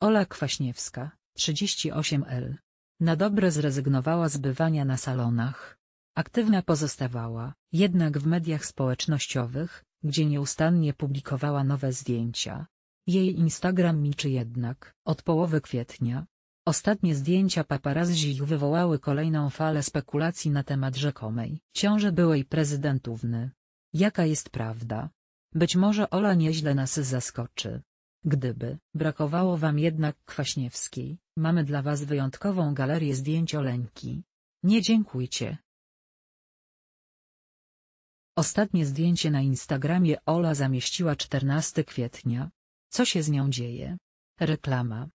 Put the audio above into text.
Ola Kwaśniewska, 38L. Na dobre zrezygnowała z bywania na salonach. Aktywna pozostawała, jednak w mediach społecznościowych, gdzie nieustannie publikowała nowe zdjęcia. Jej Instagram milczy jednak, od połowy kwietnia. Ostatnie zdjęcia paparazzi wywołały kolejną falę spekulacji na temat rzekomej ciąży byłej prezydentówny. Jaka jest prawda? Być może Ola nieźle nas zaskoczy. Gdyby brakowało wam jednak Kwaśniewskiej, mamy dla was wyjątkową galerię zdjęć Oleńki. Nie dziękujcie. Ostatnie zdjęcie na Instagramie Ola zamieściła 14 kwietnia. Co się z nią dzieje? Reklama.